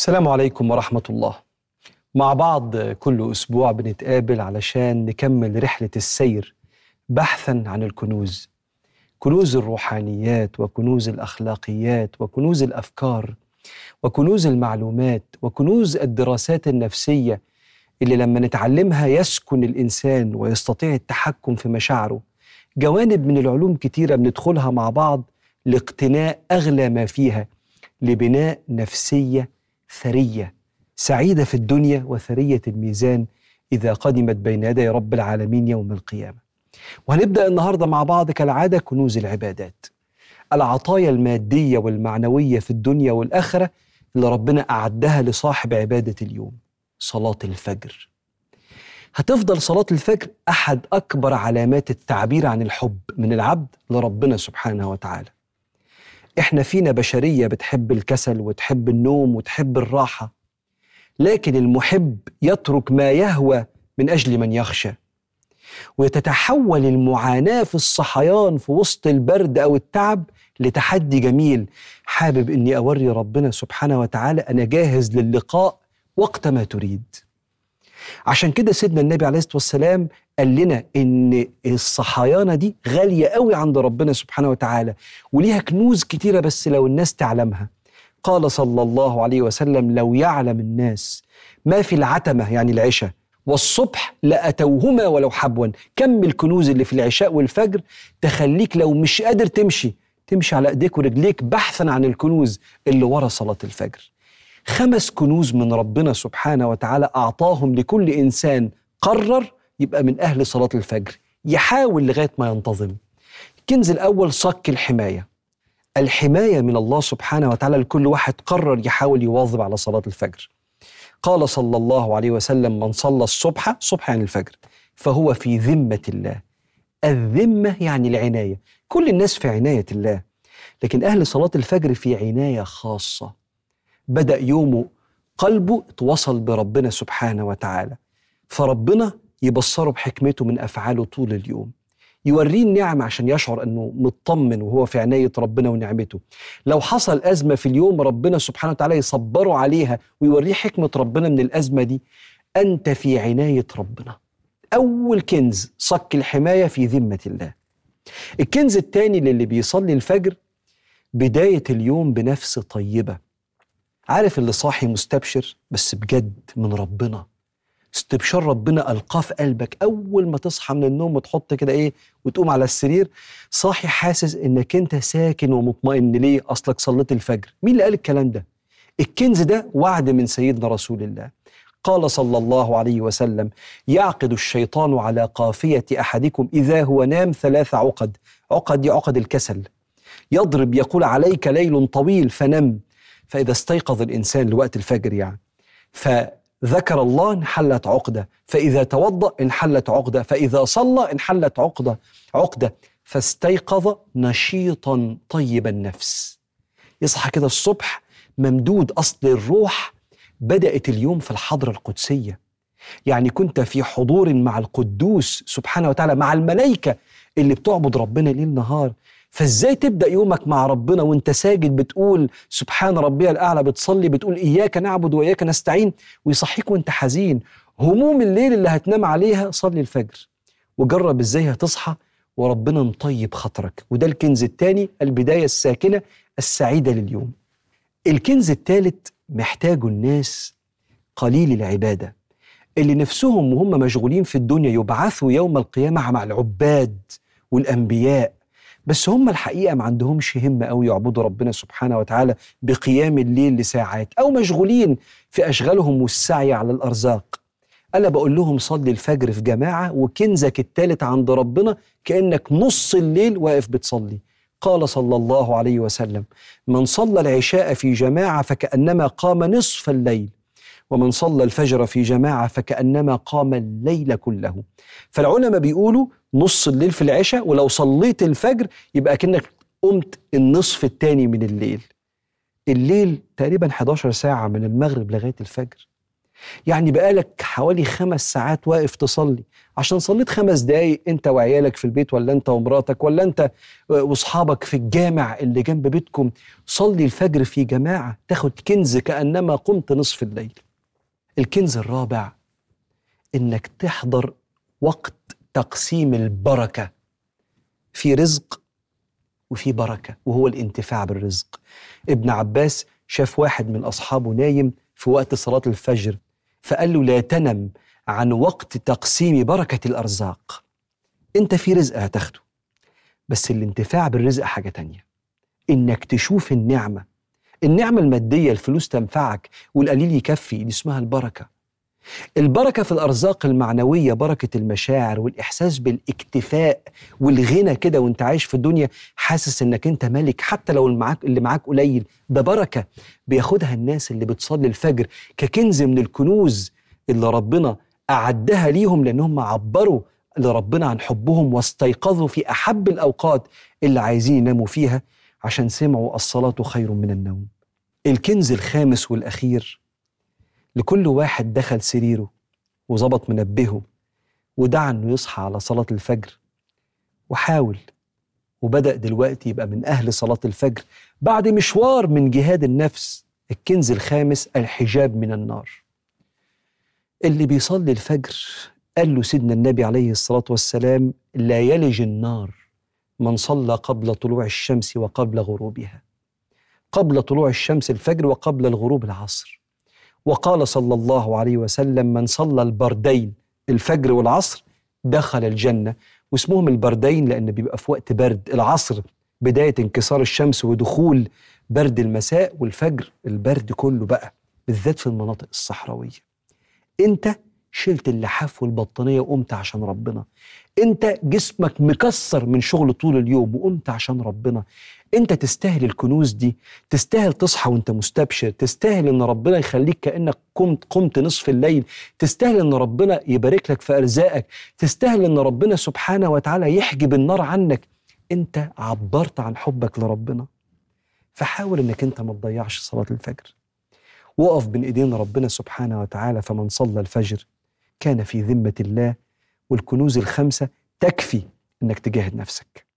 السلام عليكم ورحمة الله مع بعض كل أسبوع بنتقابل علشان نكمل رحلة السير بحثا عن الكنوز كنوز الروحانيات وكنوز الأخلاقيات وكنوز الأفكار وكنوز المعلومات وكنوز الدراسات النفسية اللي لما نتعلمها يسكن الإنسان ويستطيع التحكم في مشاعره جوانب من العلوم كتيرة بندخلها مع بعض لاقتناء أغلى ما فيها لبناء نفسية ثريه سعيده في الدنيا وثريه الميزان اذا قدمت بين يدي رب العالمين يوم القيامه. وهنبدا النهارده مع بعض كالعاده كنوز العبادات. العطايا الماديه والمعنويه في الدنيا والاخره اللي ربنا اعدها لصاحب عباده اليوم. صلاه الفجر. هتفضل صلاة الفجر أحد أكبر علامات التعبير عن الحب من العبد لربنا سبحانه وتعالى. احنا فينا بشريه بتحب الكسل وتحب النوم وتحب الراحه لكن المحب يترك ما يهوى من اجل من يخشى وتتحول المعاناه في الصحيان في وسط البرد او التعب لتحدي جميل حابب اني اوري ربنا سبحانه وتعالى انا جاهز للقاء وقت ما تريد عشان كده سيدنا النبي عليه الصلاه والسلام قال لنا ان الصحيانه دي غاليه قوي عند ربنا سبحانه وتعالى وليها كنوز كتيره بس لو الناس تعلمها قال صلى الله عليه وسلم لو يعلم الناس ما في العتمه يعني العشاء والصبح لاتوهما ولو حبوا كم الكنوز اللي في العشاء والفجر تخليك لو مش قادر تمشي تمشي على ايديك ورجليك بحثا عن الكنوز اللي ورا صلاه الفجر خمس كنوز من ربنا سبحانه وتعالى اعطاهم لكل انسان قرر يبقى من أهل صلاة الفجر يحاول لغاية ما ينتظم الكنز الأول صك الحماية الحماية من الله سبحانه وتعالى لكل واحد قرر يحاول يواظب على صلاة الفجر قال صلى الله عليه وسلم من صلى الصبح صبح يعني الفجر فهو في ذمة الله الذمة يعني العناية كل الناس في عناية الله لكن أهل صلاة الفجر في عناية خاصة بدأ يومه قلبه اتوصل بربنا سبحانه وتعالى فربنا يبصره بحكمته من افعاله طول اليوم يوريه النعم عشان يشعر انه مطمن وهو في عنايه ربنا ونعمته لو حصل ازمه في اليوم ربنا سبحانه وتعالى يصبره عليها ويوريه حكمه ربنا من الازمه دي انت في عنايه ربنا اول كنز صك الحمايه في ذمه الله الكنز الثاني للي بيصلي الفجر بدايه اليوم بنفس طيبه عارف اللي صاحي مستبشر بس بجد من ربنا استبشار ربنا القاه في قلبك اول ما تصحى من النوم وتحط كده ايه وتقوم على السرير صاحي حاسس انك انت ساكن ومطمئن ليه اصلك صليت الفجر مين اللي قال الكلام ده الكنز ده وعد من سيدنا رسول الله قال صلى الله عليه وسلم يعقد الشيطان على قافيه احدكم اذا هو نام ثلاث عقد عقد عقد الكسل يضرب يقول عليك ليل طويل فنم فاذا استيقظ الانسان لوقت الفجر يعني ف ذكر الله انحلت عقدة فإذا توضأ انحلت عقدة فإذا صلى انحلت عقدة عقدة فاستيقظ نشيطا طيب النفس يصحى كده الصبح ممدود أصل الروح بدأت اليوم في الحضرة القدسية يعني كنت في حضور مع القدوس سبحانه وتعالى مع الملائكة اللي بتعبد ربنا ليل نهار فازاي تبدا يومك مع ربنا وانت ساجد بتقول سبحان ربي الاعلى بتصلي بتقول اياك نعبد واياك نستعين ويصحيك وانت حزين هموم الليل اللي هتنام عليها صلي الفجر وجرب ازاي هتصحى وربنا مطيب خاطرك وده الكنز الثاني البدايه الساكنه السعيده لليوم الكنز الثالث محتاجه الناس قليل العباده اللي نفسهم وهم مشغولين في الدنيا يبعثوا يوم القيامة مع العباد والأنبياء بس هم الحقيقة ما عندهمش همة أو يعبدوا ربنا سبحانه وتعالى بقيام الليل لساعات أو مشغولين في أشغالهم والسعي على الأرزاق أنا بقول لهم صلي الفجر في جماعة وكنزك الثالث عند ربنا كأنك نص الليل واقف بتصلي قال صلى الله عليه وسلم من صلى العشاء في جماعة فكأنما قام نصف الليل ومن صلى الفجر في جماعة فكأنما قام الليل كله فالعلماء بيقولوا نص الليل في العشاء ولو صليت الفجر يبقى كأنك قمت النصف الثاني من الليل الليل تقريبا 11 ساعة من المغرب لغاية الفجر يعني بقالك حوالي خمس ساعات واقف تصلي عشان صليت خمس دقايق انت وعيالك في البيت ولا انت ومراتك ولا انت واصحابك في الجامع اللي جنب بيتكم صلي الفجر في جماعة تاخد كنز كأنما قمت نصف الليل الكنز الرابع انك تحضر وقت تقسيم البركه في رزق وفي بركه وهو الانتفاع بالرزق ابن عباس شاف واحد من اصحابه نايم في وقت صلاه الفجر فقال له لا تنم عن وقت تقسيم بركه الارزاق انت في رزق هتاخده بس الانتفاع بالرزق حاجه تانيه انك تشوف النعمه النعمة المادية الفلوس تنفعك والقليل يكفي دي اسمها البركة البركة في الأرزاق المعنوية بركة المشاعر والإحساس بالاكتفاء والغنى كده وانت عايش في الدنيا حاسس انك انت ملك حتى لو المعاك اللي معاك قليل ده بركة بياخدها الناس اللي بتصلي الفجر ككنز من الكنوز اللي ربنا أعدها ليهم لأنهم عبروا لربنا عن حبهم واستيقظوا في أحب الأوقات اللي عايزين يناموا فيها عشان سمعوا الصلاة خير من النوم الكنز الخامس والأخير لكل واحد دخل سريره وظبط منبهه ودعا انه يصحى على صلاة الفجر وحاول وبدأ دلوقتي يبقى من أهل صلاة الفجر بعد مشوار من جهاد النفس الكنز الخامس الحجاب من النار اللي بيصلي الفجر قال له سيدنا النبي عليه الصلاة والسلام لا يلج النار من صلى قبل طلوع الشمس وقبل غروبها قبل طلوع الشمس الفجر وقبل الغروب العصر وقال صلى الله عليه وسلم من صلى البردين الفجر والعصر دخل الجنة واسمهم البردين لأن بيبقى في وقت برد العصر بداية انكسار الشمس ودخول برد المساء والفجر البرد كله بقى بالذات في المناطق الصحراوية انت شلت اللحاف والبطانية وقمت عشان ربنا انت جسمك مكسر من شغل طول اليوم وقمت عشان ربنا انت تستاهل الكنوز دي تستاهل تصحى وانت مستبشر تستاهل ان ربنا يخليك كانك قمت قمت نصف الليل تستاهل ان ربنا يبارك لك في ارزاقك تستاهل ان ربنا سبحانه وتعالى يحجب النار عنك انت عبرت عن حبك لربنا فحاول انك انت ما تضيعش صلاه الفجر وقف بين ايدين ربنا سبحانه وتعالى فمن صلى الفجر كان في ذمه الله والكنوز الخمسه تكفي انك تجاهد نفسك